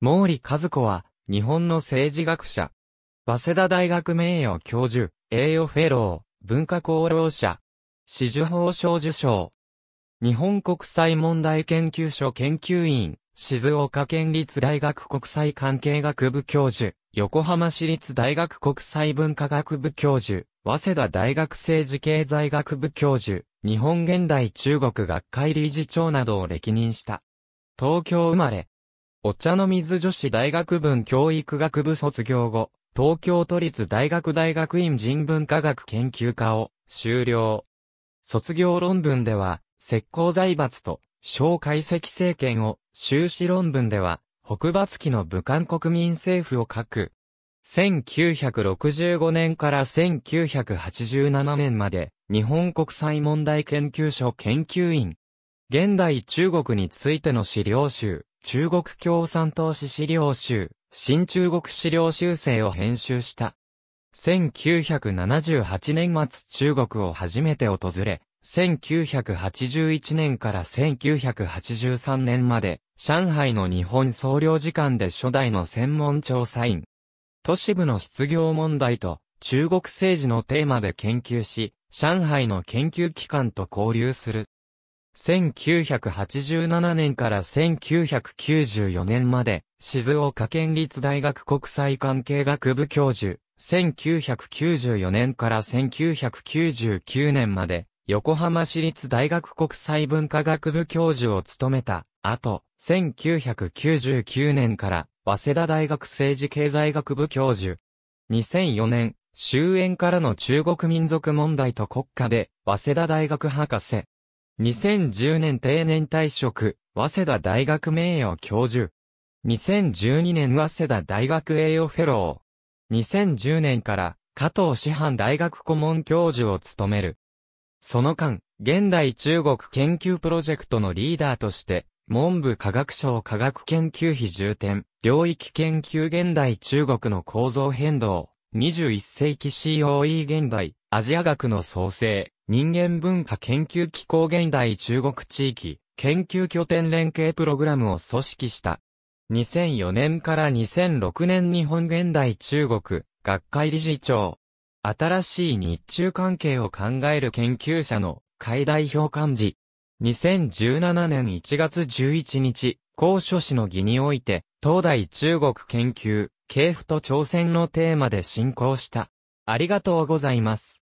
毛利和子は、日本の政治学者。早稲田大学名誉教授、栄誉フェロー、文化功労者。紫綬褒章受賞。日本国際問題研究所研究員、静岡県立大学国際関係学部教授、横浜市立大学国際文化学部教授、早稲田大学政治経済学部教授、日本現代中国学会理事長などを歴任した。東京生まれ、お茶の水女子大学文教育学部卒業後、東京都立大学大学院人文科学研究科を修了。卒業論文では、石膏財閥と小解析政権を、修士論文では、北伐期の武漢国民政府を書く。1965年から1987年まで、日本国際問題研究所研究員。現代中国についての資料集。中国共産党史資料集、新中国資料修正を編集した。1978年末中国を初めて訪れ、1981年から1983年まで、上海の日本総領事館で初代の専門調査員。都市部の失業問題と中国政治のテーマで研究し、上海の研究機関と交流する。1987年から1994年まで、静岡県立大学国際関係学部教授、1994年から1999年まで、横浜市立大学国際文化学部教授を務めた、あと、1999年から、早稲田大学政治経済学部教授。2004年、終焉からの中国民族問題と国家で、早稲田大学博士。2010年定年退職、早稲田大学名誉教授。2012年早稲田大学栄誉フェロー。2010年から加藤師範大学顧問教授を務める。その間、現代中国研究プロジェクトのリーダーとして、文部科学省科学研究費重点、領域研究現代中国の構造変動、21世紀 COE 現代、アジア学の創生、人間文化研究機構現代中国地域、研究拠点連携プログラムを組織した。2004年から2006年日本現代中国学会理事長。新しい日中関係を考える研究者の会代表幹事。2017年1月11日、高所市の儀において、東大中国研究、系譜と朝鮮のテーマで進行した。ありがとうございます。